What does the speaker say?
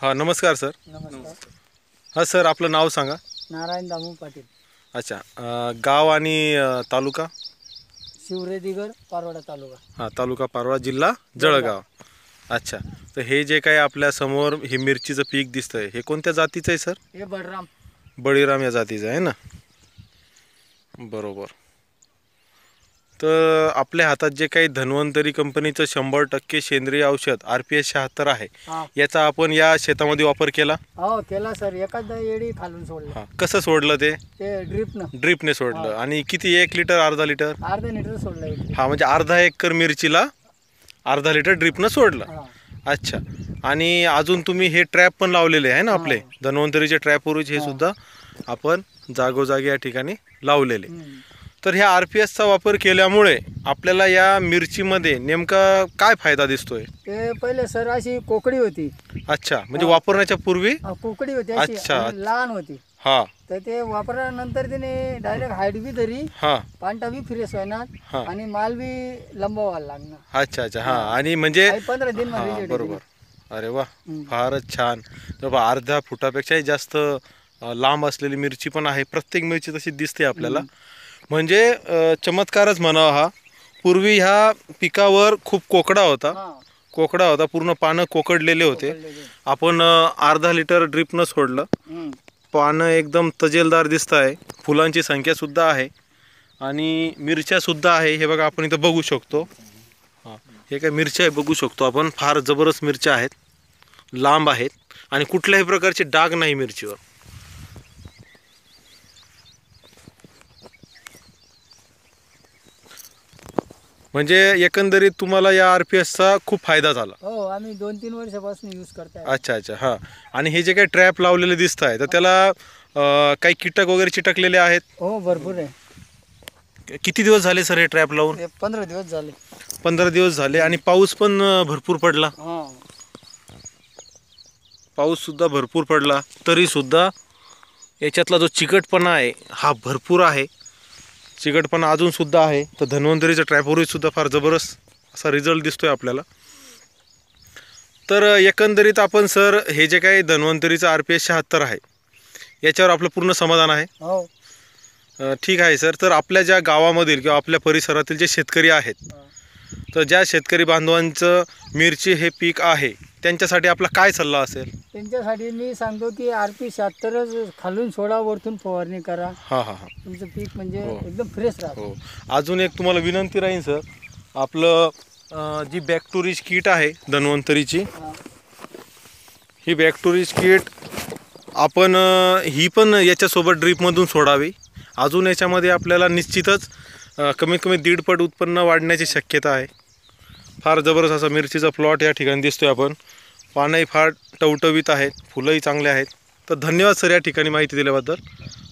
हां नमस्कार सर नमस्कार हां सर आपलं नाव सांगा नारायण दामू पाटील अच्छा गाव आणि तालुका शिवरेदिगर पारवाडा तालुका हां तालुका पारवाडा जिल्हा जळगाव अच्छा तर हे जे काही आपल्या समोर हे मिरचीचं पीक दिसतंय हे कोणत्या जातीचं आहे सर हे बळीराम बळीराम या जातीचं आहे ना बरोबर तर आपल्या हातात जे काही धन्वंतरी कंपनीचं शंभर टक्के सेंद्रिय औषध आर पी शहात्तर आहे याचा आपण या शेतामध्ये वापर केला हो केला सर एखादा येडी खालून सोडलं कसं सोडलं ते ते ड्रिपने सोडलं आणि किती एक लिटर अर्धा लिटर अर्धा लिटर सोडलं हा म्हणजे अर्धा एकर मिरचीला अर्धा लिटर ड्रिपनं सोडलं अच्छा आणि अजून तुम्ही हे ट्रॅप पण लावलेले आहे ना आपले धन्वंतरीचे ट्रॅप हे सुद्धा आपण जागोजागी या ठिकाणी लावलेले तर ह्या आर पी एसचा वापर केल्यामुळे आपल्याला या मिरचीमध्ये नेमका काय फायदा दिसतोय ते पहिले सर अशी कोकडी होती अच्छा म्हणजे वापरण्याच्या पूर्वी कोकडी होती अच्छा. लहान होती हा तर ते वापरल्यानंतर तिने डायरेक्ट हाईट बी धरी हा पांटा बी फ्रेश होणार आणि माल बी व्हायला लागणार अच्छा अच्छा हा आणि म्हणजे पंधरा दिन म्हणजे बरोबर अरे वा फारच छान बाबा अर्ध्या फुटापेक्षाही जास्त लांब असलेली मिरची पण आहे प्रत्येक मिरची तशी दिसते आपल्याला म्हणजे चमत्कारच म्हणावा हा पूर्वी ह्या पिकावर खूप कोकडा होता कोकडा होता पूर्ण पानं कोकडलेले होते आपण अर्धा लिटर ड्रिपनं सोडलं पानं एकदम तजेलदार दिसत आहे फुलांची संख्या सुद्धा आहे आणि मिरच्या सुद्धा आहे हे बघा आपण इथं बघू शकतो हा. हे काय मिरच्या आहे बघू शकतो आपण फार जबरदस्त मिरच्या आहेत लांब आहेत आणि कुठल्याही प्रकारचे डाग नाही मिरचीवर म्हणजे एकंदरीत तुम्हाला या आर पी एसचा खूप फायदा झाला हो आम्ही दोन तीन वर्षापासून यूज करतो अच्छा अच्छा हां आणि हे जे काही ट्रॅप लावलेले दिसत आहे तर त्याला काही कीटक वगैरे चिटकलेले आहेत हो भरपूर आहे किती दिवस झाले सर हे ट्रॅप लावून पंधरा दिवस झाले पंधरा दिवस झाले आणि पाऊस पण भरपूर पडला पाऊससुद्धा हो. पाऊस सुद्धा भरपूर पडला तरी सुद्धा याच्यातला जो चिकटपणा आहे हा भरपूर आहे चिकटपणा सुद्धा आहे तर धन्वंतरीच्या सुद्धा फार जबरदस्त असा रिझल्ट दिसतो आहे आपल्याला तर एकंदरीत आपण सर हे जे काही धन्वंतरीचं आर पी एस शहात्तर आहे याच्यावर आपलं पूर्ण समाधान आहे हो. ठीक आहे सर तर आपल्या ज्या गावामधील किंवा आपल्या परिसरातील जे शेतकरी आहेत तर ज्या शेतकरी बांधवांचं मिरची हे पीक आहे त्यांच्यासाठी आपला काय सल्ला असेल त्यांच्यासाठी मी सांगतो की आर पी खालून सोडा वरतून फवारणी करा हा हा हा तुमचं पीक म्हणजे हो. एकदम फ्रेश राहतो हो. अजून एक तुम्हाला विनंती राहील सर आपलं जी बॅक टू किट आहे धन्वंतरीची ही बॅक टू किट आपण ही पण याच्यासोबत ड्रीपमधून सोडावी अजून याच्यामध्ये आपल्याला निश्चितच कमीत कमी दीडपट उत्पन्न वाढण्याची शक्यता आहे फार जबरदस्त असा मिरचीचा प्लॉट या ठिकाणी दिसतोय आपण पानंही फार टवटवीत आहेत फुलंही चांगले आहेत तर धन्यवाद सर या ठिकाणी माहिती दिल्याबद्दल